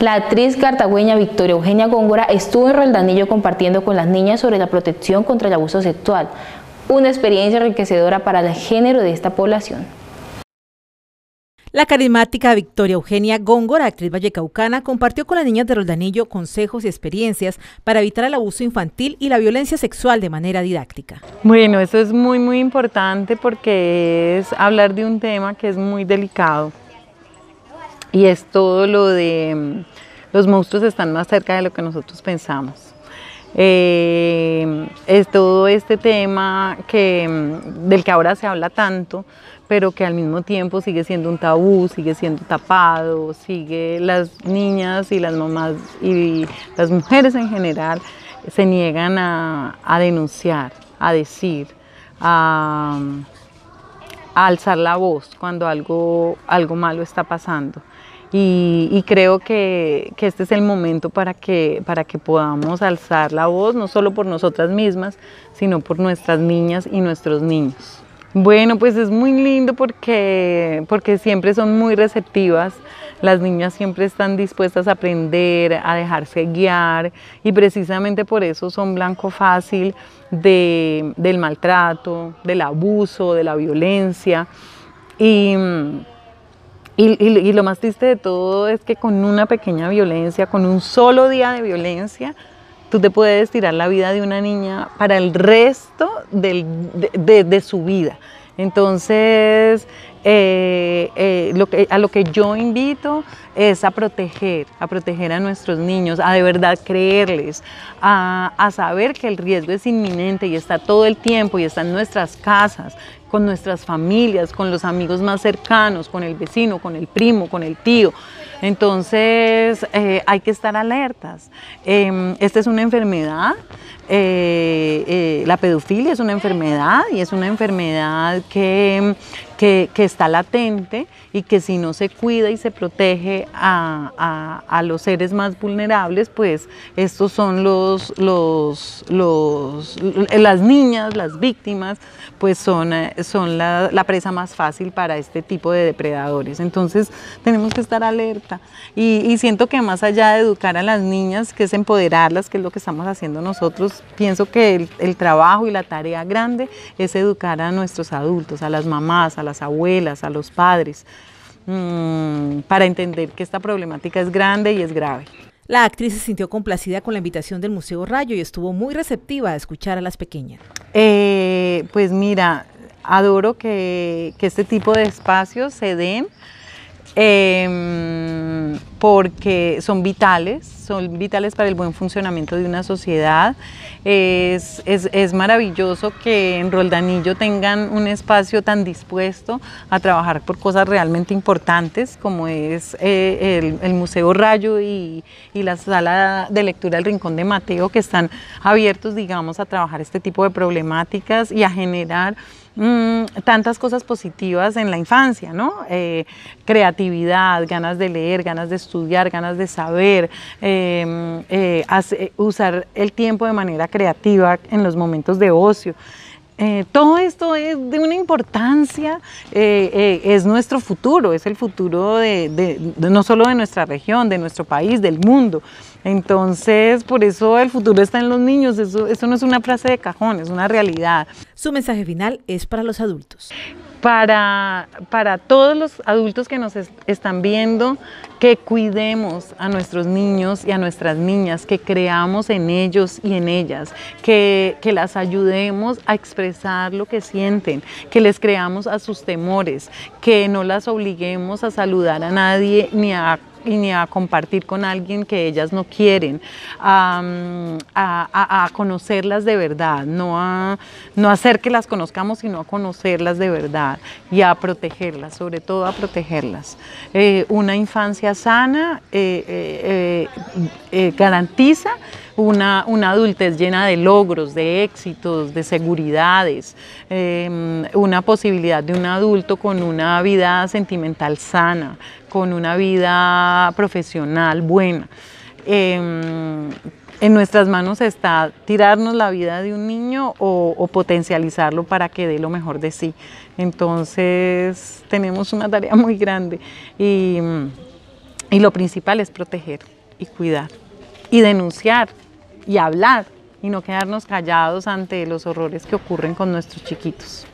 La actriz cartagüeña Victoria Eugenia Góngora estuvo en Roldanillo compartiendo con las niñas sobre la protección contra el abuso sexual, una experiencia enriquecedora para el género de esta población. La carismática Victoria Eugenia Góngora, actriz vallecaucana, compartió con las niñas de Roldanillo consejos y experiencias para evitar el abuso infantil y la violencia sexual de manera didáctica. Bueno, eso es muy muy importante porque es hablar de un tema que es muy delicado y es todo lo de mm, los monstruos están más cerca de lo que nosotros pensamos. Eh, es todo este tema que, mm, del que ahora se habla tanto, pero que al mismo tiempo sigue siendo un tabú, sigue siendo tapado, sigue las niñas y las mamás y las mujeres en general se niegan a, a denunciar, a decir, a, alzar la voz cuando algo, algo malo está pasando. Y, creo que, este es el momento para que, para que podamos alzar la voz, no solo por nosotras mismas, sino por nuestras niñas y nuestros niños. Bueno, pues es muy lindo porque, porque siempre son muy receptivas las niñas siempre están dispuestas a aprender, a dejarse guiar y precisamente por eso son blanco fácil de, del maltrato, del abuso, de la violencia. Y, lo más triste de todo es que con una pequeña violencia, con un solo día de violencia, tú te puedes tirar la vida de una niña para el resto de, su vida. Entonces, eh, eh, a lo que yo invito es a proteger, a proteger a nuestros niños, a de verdad creerles, a, saber que el riesgo es inminente y está todo el tiempo y está en nuestras casas, con nuestras familias, con los amigos más cercanos, con el vecino, con el primo, con el tío. Entonces eh, hay que estar alertas. Em, esta es una enfermedad, eh, eh, la pedofilia es una enfermedad y es una enfermedad que, que, está latente y que si no se cuida y se protege a, los seres más vulnerables, pues estos son los, los, los las niñas, las víctimas, pues son, eh, son la, presa más fácil para este tipo de depredadores. Entonces tenemos que estar alerta y, y siento que más allá de educar a las niñas, que es empoderarlas, que es lo que estamos haciendo nosotros, Pienso que el, trabajo y la tarea grande es educar a nuestros adultos, a las mamás, a las abuelas, a los padres, mm, para entender que esta problemática es grande y es grave. La actriz se sintió complacida con la invitación del Museo Rayo y estuvo muy receptiva a escuchar a las pequeñas. Eh, pues mira, adoro que este tipo de espacios se den. Em, porque son vitales, son vitales para el buen funcionamiento de una sociedad. Es, es, es, maravilloso que en Roldanillo tengan un espacio tan dispuesto a trabajar por cosas realmente importantes como es eh, el, Museo Rayo y, y la sala de lectura del Rincón de Mateo que están abiertos, digamos, a trabajar este tipo de problemáticas y a generar Mm, tantas cosas positivas en la infancia, ¿no? Eh, creatividad, ganas de leer, ganas de estudiar, ganas de saber, em, eh, usar el tiempo de manera creativa en los momentos de ocio. Eh, todo esto es de una importancia, eh, eh, es nuestro futuro, es el futuro no solo de nuestra región, de nuestro país, del mundo. Entonces, por eso el futuro está en los niños, eso no es una frase de cajón, es una realidad. Su mensaje final es para los adultos para, para todos los adultos que nos están viendo, que cuidemos a nuestros niños y a nuestras niñas, que creamos en ellos y en ellas, que, que las ayudemos a expresar lo que sienten, que les creamos a sus temores, que no las obliguemos a saludar a nadie ni a y ni a compartir con alguien que ellas no quieren, a, conocerlas de verdad, no a no hacer que las conozcamos, sino a conocerlas de verdad y a protegerlas, sobre todo a protegerlas. Eh, una infancia sana eh, eh, garantiza una, una es llena de logros, de éxitos, de seguridades, em, una posibilidad de un adulto con una vida sentimental sana, con una vida profesional buena. Em, en nuestras manos está tirarnos la vida de un niño o, potencializarlo para que dé lo mejor de sí. Entonces tenemos una tarea muy grande y lo principal es proteger y cuidar y denunciar y hablar y no quedarnos callados ante los horrores que ocurren con nuestros chiquitos.